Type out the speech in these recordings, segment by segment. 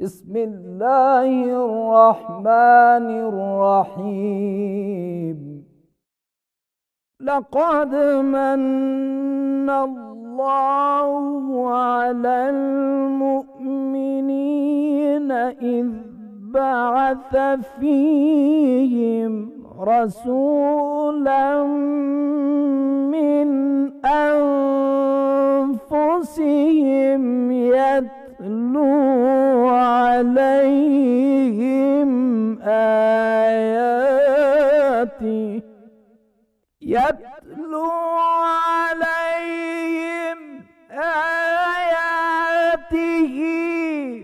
بسم الله الرحمن الرحيم لقد من الله على المؤمنين إذ بعث فيهم رسولا من أنفسهم يتلو عليهم آياتي يتلو عليهم آياته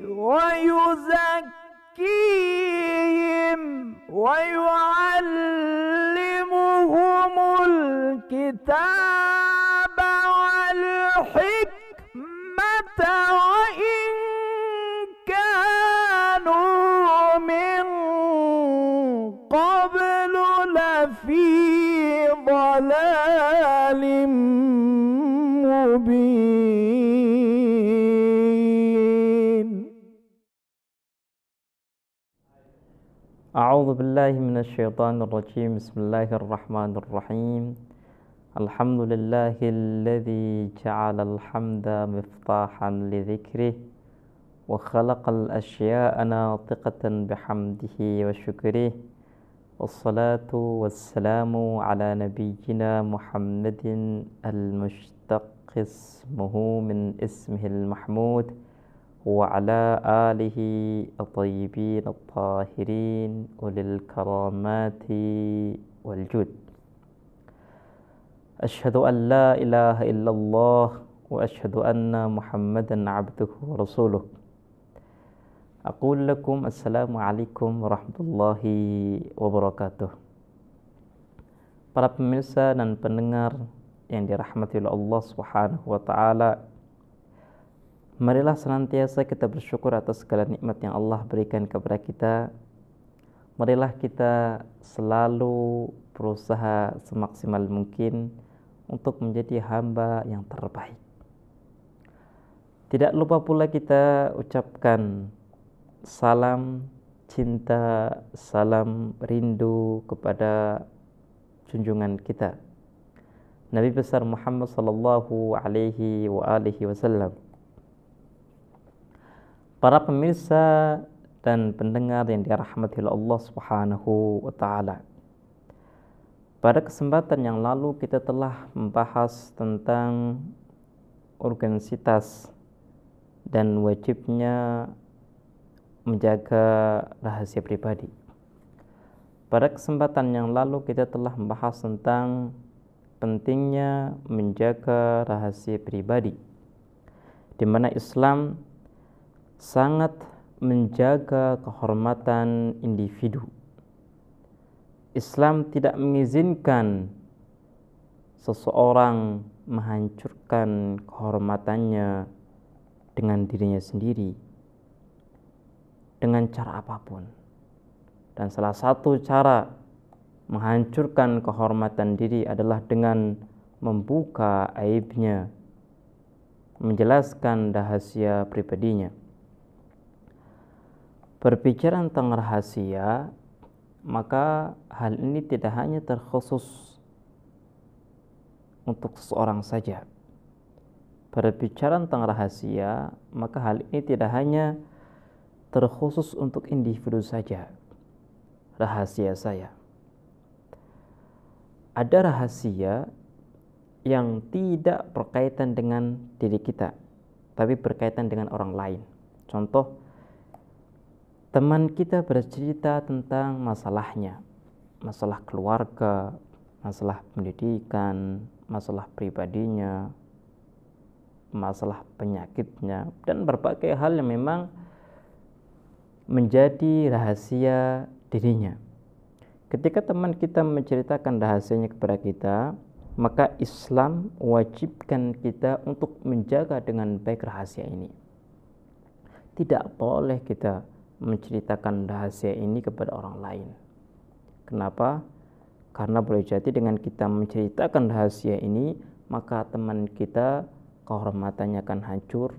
ويزكيهم ويعلمهم الكتاب ضلال مبين أعوذ بالله من الشيطان الرجيم بسم الله الرحمن الرحيم الحمد لله الذي جعل الحمد مفتاحا لذكره وخلق الأشياء ناطقة بحمده وشكره والصلاة والسلام على نبينا محمد المشتق اسمه من اسمه المحمود وعلى آله الطيبين الطاهرين أولي الكرامات والجود أشهد أن لا إله إلا الله وأشهد أن محمدا عبده ورسوله Aku lakum assalamualaikum warahmatullahi wabarakatuh. Para pemirsa dan pendengar yang dirahmati oleh Allah Subhanahu wa taala, marilah senantiasa kita bersyukur atas segala nikmat yang Allah berikan kepada kita. Marilah kita selalu berusaha semaksimal mungkin untuk menjadi hamba yang terbaik. Tidak lupa pula kita ucapkan salam cinta, salam rindu kepada junjungan kita Nabi besar Muhammad sallallahu alaihi wa alihi wasallam. Para pemirsa dan pendengar yang dirahmati oleh Allah Subhanahu wa taala. Pada kesempatan yang lalu kita telah membahas tentang organisitas dan wajibnya menjaga rahasia pribadi. Pada kesempatan yang lalu kita telah membahas tentang pentingnya menjaga rahasia pribadi. Di mana Islam sangat menjaga kehormatan individu. Islam tidak mengizinkan seseorang menghancurkan kehormatannya dengan dirinya sendiri dengan cara apapun. Dan salah satu cara menghancurkan kehormatan diri adalah dengan membuka aibnya, menjelaskan rahasia pribadinya. Berbicara tentang rahasia, maka hal ini tidak hanya terkhusus untuk seseorang saja. Berbicara tentang rahasia, maka hal ini tidak hanya terkhusus untuk individu saja. Rahasia saya. Ada rahasia yang tidak berkaitan dengan diri kita, tapi berkaitan dengan orang lain. Contoh, teman kita bercerita tentang masalahnya, masalah keluarga, masalah pendidikan, masalah pribadinya, masalah penyakitnya, dan berbagai hal yang memang menjadi rahasia dirinya. Ketika teman kita menceritakan rahasianya kepada kita, maka Islam wajibkan kita untuk menjaga dengan baik rahasia ini. Tidak boleh kita menceritakan rahasia ini kepada orang lain. Kenapa? Karena boleh jadi dengan kita menceritakan rahasia ini, maka teman kita kehormatannya akan hancur,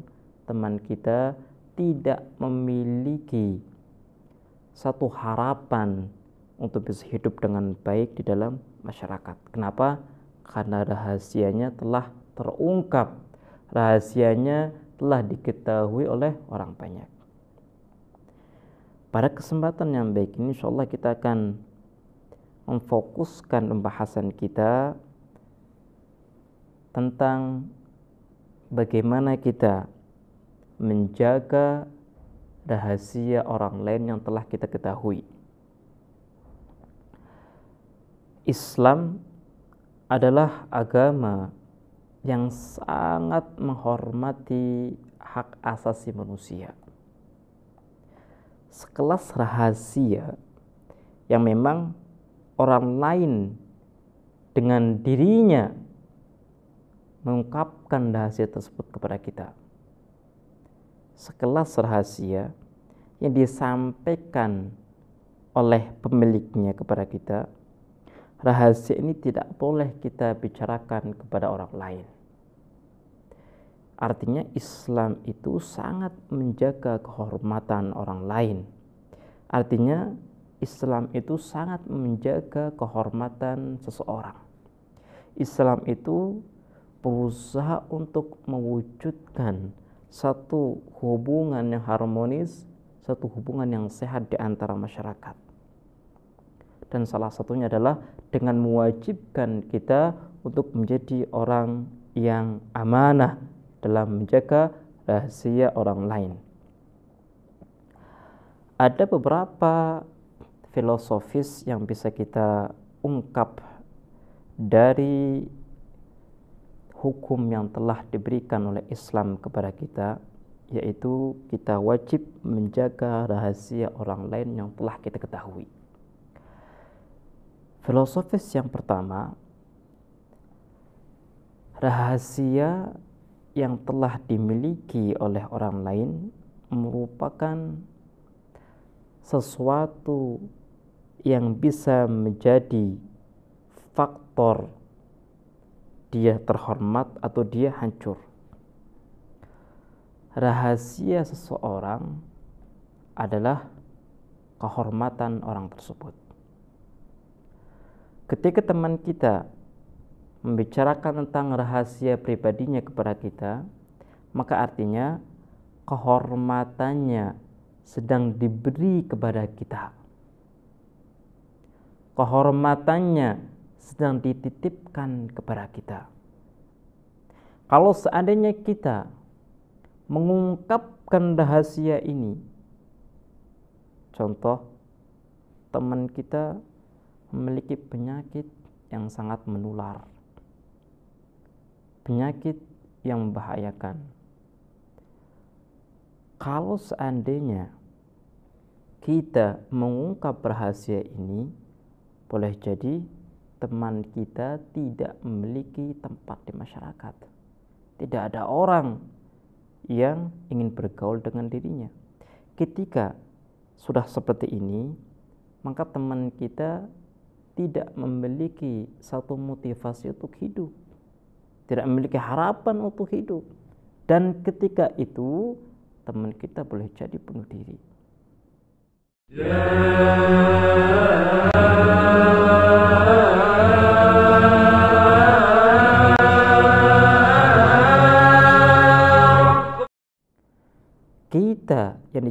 teman kita tidak memiliki satu harapan untuk bisa hidup dengan baik di dalam masyarakat. Kenapa? Karena rahasianya telah terungkap, rahasianya telah diketahui oleh orang banyak. Pada kesempatan yang baik ini, insya Allah kita akan memfokuskan pembahasan kita tentang bagaimana kita menjaga rahasia orang lain yang telah kita ketahui. Islam adalah agama yang sangat menghormati hak asasi manusia. Sekelas rahasia yang memang orang lain dengan dirinya mengungkapkan rahasia tersebut kepada kita sekelas rahasia yang disampaikan oleh pemiliknya kepada kita, rahasia ini tidak boleh kita bicarakan kepada orang lain. Artinya, Islam itu sangat menjaga kehormatan orang lain. Artinya, Islam itu sangat menjaga kehormatan seseorang. Islam itu berusaha untuk mewujudkan satu hubungan yang harmonis, satu hubungan yang sehat di antara masyarakat. Dan salah satunya adalah dengan mewajibkan kita untuk menjadi orang yang amanah dalam menjaga rahasia orang lain. Ada beberapa filosofis yang bisa kita ungkap dari hukum yang telah diberikan oleh Islam kepada kita yaitu kita wajib menjaga rahasia orang lain yang telah kita ketahui. Filosofis yang pertama, rahasia yang telah dimiliki oleh orang lain merupakan sesuatu yang bisa menjadi faktor dia terhormat atau dia hancur. Rahasia seseorang adalah kehormatan orang tersebut. Ketika teman kita membicarakan tentang rahasia pribadinya kepada kita, maka artinya kehormatannya sedang diberi kepada kita. Kehormatannya sedang dititipkan kepada kita. Kalau seandainya kita mengungkapkan rahasia ini, contoh teman kita memiliki penyakit yang sangat menular, penyakit yang membahayakan. Kalau seandainya kita mengungkap rahasia ini, boleh jadi teman kita tidak memiliki tempat di masyarakat. Tidak ada orang yang ingin bergaul dengan dirinya. Ketika sudah seperti ini, maka teman kita tidak memiliki satu motivasi untuk hidup, tidak memiliki harapan untuk hidup, dan ketika itu teman kita boleh jadi bunuh diri. Yeah.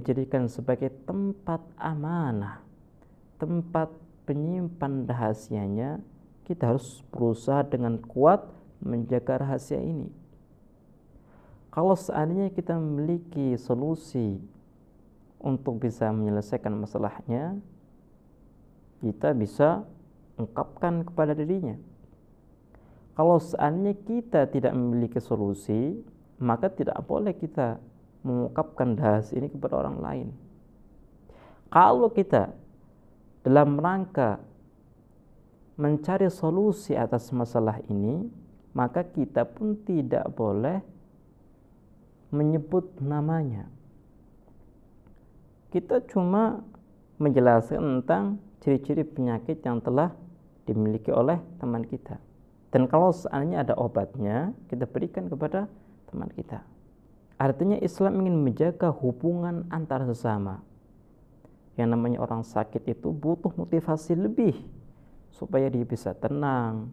dijadikan sebagai tempat amanah, tempat penyimpan rahasianya, kita harus berusaha dengan kuat menjaga rahasia ini. Kalau seandainya kita memiliki solusi untuk bisa menyelesaikan masalahnya, kita bisa ungkapkan kepada dirinya. Kalau seandainya kita tidak memiliki solusi, maka tidak boleh kita mengungkapkan dahas ini kepada orang lain. Kalau kita dalam rangka mencari solusi atas masalah ini, maka kita pun tidak boleh menyebut namanya. Kita cuma menjelaskan tentang ciri-ciri penyakit yang telah dimiliki oleh teman kita. Dan kalau seandainya ada obatnya, kita berikan kepada teman kita. Artinya Islam ingin menjaga hubungan antar sesama. Yang namanya orang sakit itu butuh motivasi lebih supaya dia bisa tenang,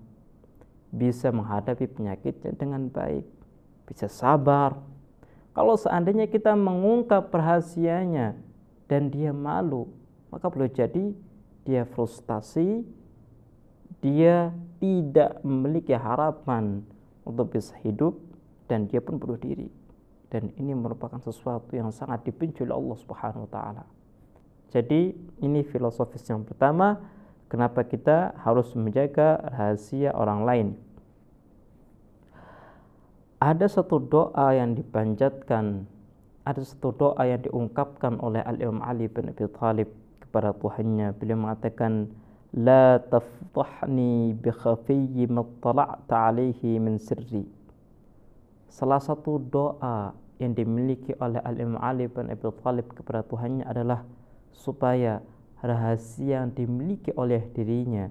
bisa menghadapi penyakitnya dengan baik, bisa sabar. Kalau seandainya kita mengungkap rahasianya dan dia malu, maka boleh jadi dia frustasi, dia tidak memiliki harapan untuk bisa hidup dan dia pun bunuh diri dan ini merupakan sesuatu yang sangat dipicu oleh Allah Subhanahu wa taala. Jadi ini filosofis yang pertama, kenapa kita harus menjaga rahasia orang lain. Ada satu doa yang dipanjatkan, ada satu doa yang diungkapkan oleh Al-Imam Ali bin Abi Thalib kepada Tuhannya. Beliau mengatakan, "La tafdhahni bi khafiyyi ma tala'ta من min sirri." Salah satu doa yang dimiliki oleh Al-Imam Ali bin Abi Thalib kepada Tuhannya adalah supaya rahasia yang dimiliki oleh dirinya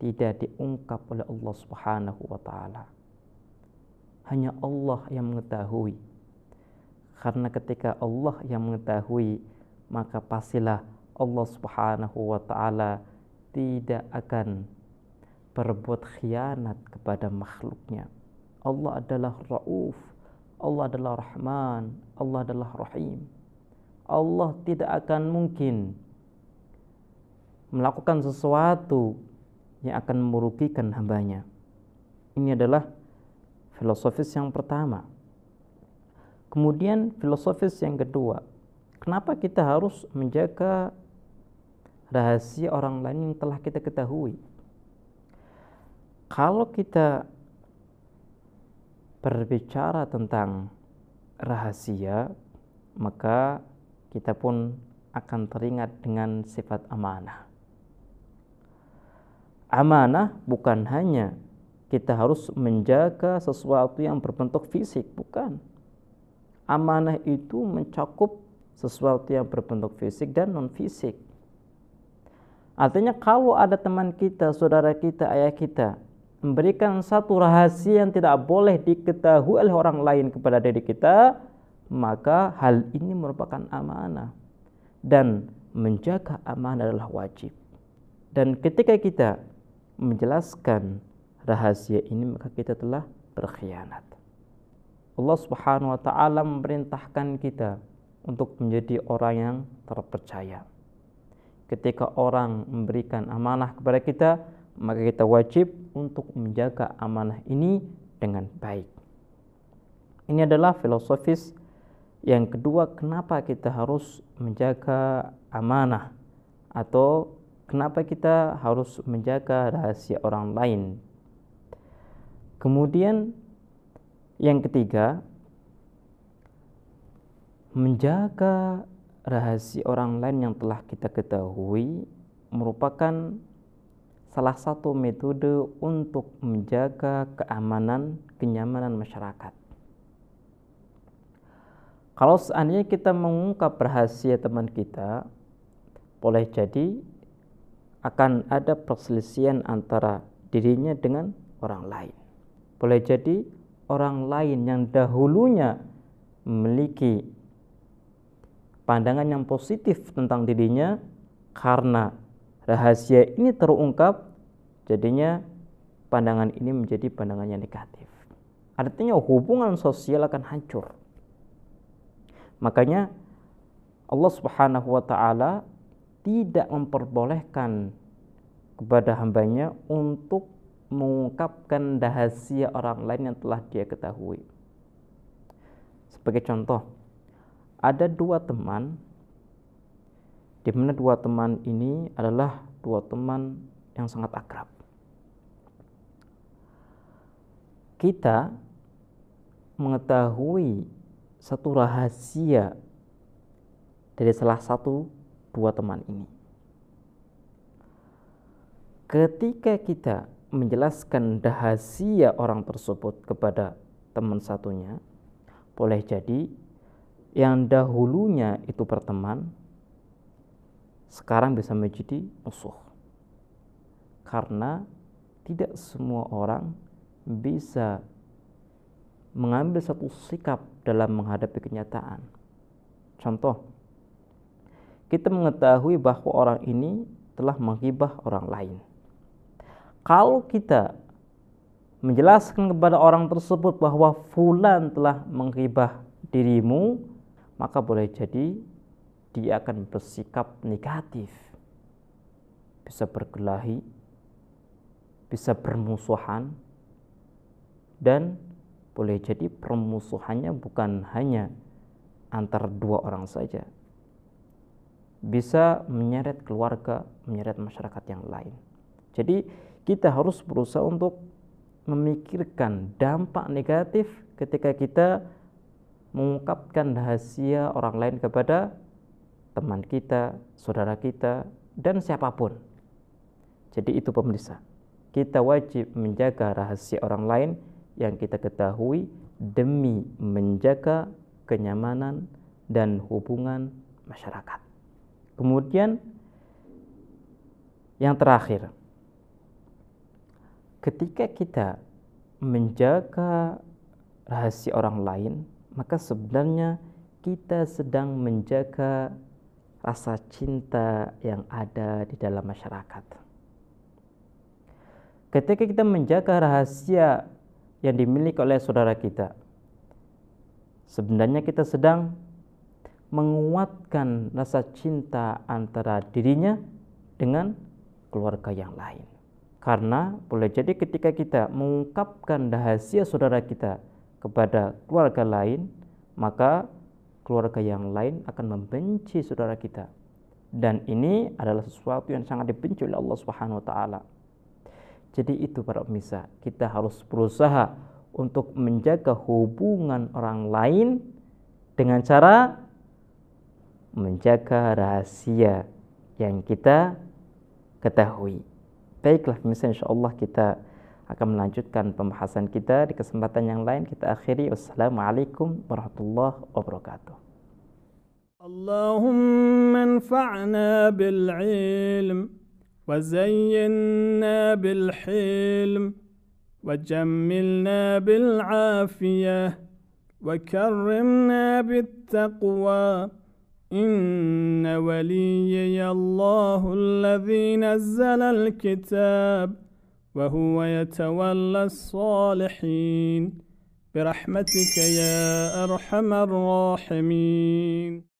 tidak diungkap oleh Allah Subhanahu wa taala. Hanya Allah yang mengetahui. Karena ketika Allah yang mengetahui, maka pastilah Allah Subhanahu wa taala tidak akan berbuat khianat kepada makhluknya. Allah adalah Rauf Allah adalah Rahman, Allah adalah Rahim. Allah tidak akan mungkin melakukan sesuatu yang akan merugikan hambanya. Ini adalah filosofis yang pertama. Kemudian filosofis yang kedua, kenapa kita harus menjaga rahasia orang lain yang telah kita ketahui? Kalau kita berbicara tentang rahasia, maka kita pun akan teringat dengan sifat amanah. Amanah bukan hanya kita harus menjaga sesuatu yang berbentuk fisik, bukan. Amanah itu mencakup sesuatu yang berbentuk fisik dan non-fisik. Artinya kalau ada teman kita, saudara kita, ayah kita memberikan satu rahasia yang tidak boleh diketahui oleh orang lain kepada diri kita, maka hal ini merupakan amanah dan menjaga amanah adalah wajib. Dan ketika kita menjelaskan rahasia ini maka kita telah berkhianat. Allah Subhanahu wa taala memerintahkan kita untuk menjadi orang yang terpercaya. Ketika orang memberikan amanah kepada kita, maka kita wajib untuk menjaga amanah ini dengan baik. Ini adalah filosofis yang kedua, kenapa kita harus menjaga amanah atau kenapa kita harus menjaga rahasia orang lain. Kemudian yang ketiga, menjaga rahasia orang lain yang telah kita ketahui merupakan salah satu metode untuk menjaga keamanan, kenyamanan masyarakat. Kalau seandainya kita mengungkap rahasia teman kita, boleh jadi akan ada perselisihan antara dirinya dengan orang lain. Boleh jadi orang lain yang dahulunya memiliki pandangan yang positif tentang dirinya karena rahasia ini terungkap, jadinya pandangan ini menjadi pandangan yang negatif. Artinya hubungan sosial akan hancur. Makanya Allah Subhanahu wa taala tidak memperbolehkan kepada hambanya untuk mengungkapkan rahasia orang lain yang telah dia ketahui. Sebagai contoh, ada dua teman di mana dua teman ini adalah dua teman yang sangat akrab. Kita mengetahui satu rahasia dari salah satu dua teman ini. Ketika kita menjelaskan rahasia orang tersebut kepada teman satunya, boleh jadi yang dahulunya itu berteman sekarang bisa menjadi musuh. Karena tidak semua orang bisa mengambil satu sikap dalam menghadapi kenyataan. Contoh, kita mengetahui bahwa orang ini telah menghibah orang lain. Kalau kita menjelaskan kepada orang tersebut bahwa fulan telah menghibah dirimu, maka boleh jadi dia akan bersikap negatif. Bisa berkelahi, bisa bermusuhan, dan boleh jadi permusuhannya bukan hanya antar dua orang saja. Bisa menyeret keluarga, menyeret masyarakat yang lain. Jadi kita harus berusaha untuk memikirkan dampak negatif ketika kita mengungkapkan rahasia orang lain kepada teman kita, saudara kita, dan siapapun. Jadi itu pemirsa. Kita wajib menjaga rahasia orang lain yang kita ketahui demi menjaga kenyamanan dan hubungan masyarakat. Kemudian yang terakhir, ketika kita menjaga rahasia orang lain, maka sebenarnya kita sedang menjaga rasa cinta yang ada di dalam masyarakat. Ketika kita menjaga rahasia yang dimiliki oleh saudara kita, sebenarnya kita sedang menguatkan rasa cinta antara dirinya dengan keluarga yang lain. Karena boleh jadi ketika kita mengungkapkan rahasia saudara kita kepada keluarga lain, maka keluarga yang lain akan membenci saudara kita. Dan ini adalah sesuatu yang sangat dibenci oleh Allah Subhanahu wa taala. Jadi itu para pemirsa, kita harus berusaha untuk menjaga hubungan orang lain dengan cara menjaga rahasia yang kita ketahui. Baiklah pemirsa Allah kita akan melanjutkan pembahasan kita di kesempatan yang lain. Kita akhiri. Wassalamualaikum warahmatullahi wabarakatuh. اللهم انفعنا بالعلم وزينا بالحلم وجملنا بالعافيه وكرمنا بالتقوى ان وليي الله الذي نزل الكتاب وهو يتولى الصالحين برحمتك يا ارحم الراحمين